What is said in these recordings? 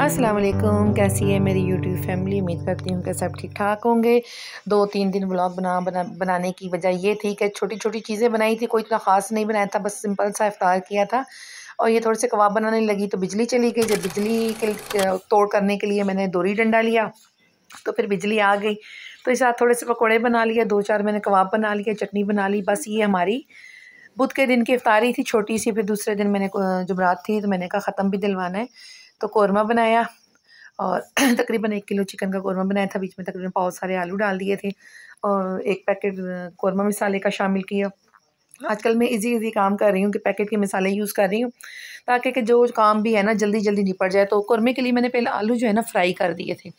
अस्सलाम वालेकुम कैसी है मेरी यूट्यूब फैमिली उम्मीद करती हूँ कि सब ठीक ठाक होंगे दो तीन दिन ब्लॉग बना, बना बनाने की वजह ये थी कि छोटी छोटी चीज़ें बनाई थी कोई इतना ख़ास नहीं बनाया था बस सिंपल सा इफ्तार किया था और ये थोड़े से कबाब बनाने लगी तो बिजली चली गई जब बिजली के तोड़ करने के लिए मैंने दोरी डंडा लिया तो फिर बिजली आ गई तो इस साथ थोड़े से पकौड़े बना लिए दो चार मैंने कबाब बना लिए चटनी बना ली बस ये हमारी बुध के दिन की इफ्तारी थी छोटी सी फिर दूसरे दिन मैंने जुमरात थी तो मैंने कहा ख़त्म भी दिलवाना है तो कौरमा बनाया और तकरीबन एक किलो चिकन का कौरमा बनाया था बीच में तकरीबन बहुत सारे आलू डाल दिए थे और एक पैकेट कौरमा मसाले का शामिल किया हाँ। आजकल मैं इजी इजी काम कर रही हूँ कि पैकेट के मसाले यूज़ कर रही हूँ ताकि कि जो काम भी है ना जल्दी जल्दी निपट जाए तो कौरमे के लिए मैंने पहले आलू जो है ना फ्राई कर दिए थे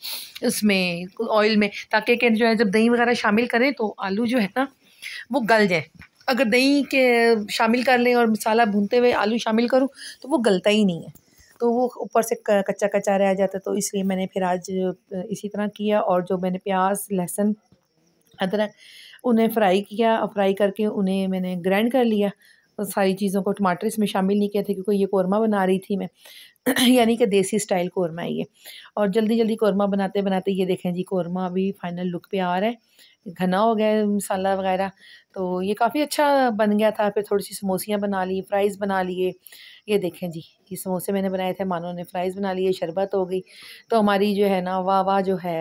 उसमें ऑयल में ताकि कि जो है जब दही वगैरह शामिल करें तो आलू जो है ना वो गल जाए अगर दही के शामिल कर लें और मसाला भूनते हुए आलू शामिल करूँ तो वो गलता ही नहीं है तो वो ऊपर से कच्चा कच्चा रह जाता तो इसलिए मैंने फिर आज इसी तरह किया और जो मैंने प्याज लहसुन अदरक उन्हें फ्राई किया और फ्राई करके उन्हें मैंने ग्राइंड कर लिया सारी चीज़ों को टमाटर इसमें शामिल नहीं किया था क्योंकि ये कौरमा बना रही थी मैं यानी कि देसी स्टाइल कौरमा है ये और जल्दी जल्दी कौरमा बनाते बनाते ये देखें जी कौरमा अभी फाइनल लुक पे आ रहा है घना हो गया है मसाला वगैरह तो ये काफ़ी अच्छा बन गया था फिर थोड़ी सी समोसियाँ बना ली फ्राइज़ बना लिए ये देखें जी ये समोसे मैंने बनाए थे मानो ने फ्राइज़ बना लिए शरबत हो गई तो हमारी जो है ना वाह वाह जो है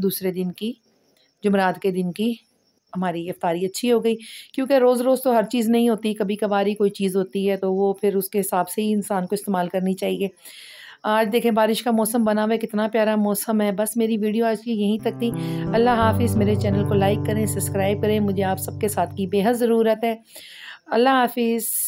दूसरे दिन की जुमरात के दिन की हमारी रफ्तारी अच्छी हो गई क्योंकि रोज़ रोज़ तो हर चीज़ नहीं होती कभी कभार ही कोई चीज़ होती है तो वो फिर उसके हिसाब से ही इंसान को इस्तेमाल करनी चाहिए आज देखें बारिश का मौसम बना हुआ कितना प्यारा मौसम है बस मेरी वीडियो आज की यहीं तक थी अल्लाह हाफिज़ मेरे चैनल को लाइक करें सब्सक्राइब करें मुझे आप सबके साथ की बेहद ज़रूरत है अल्लाह हाफिज़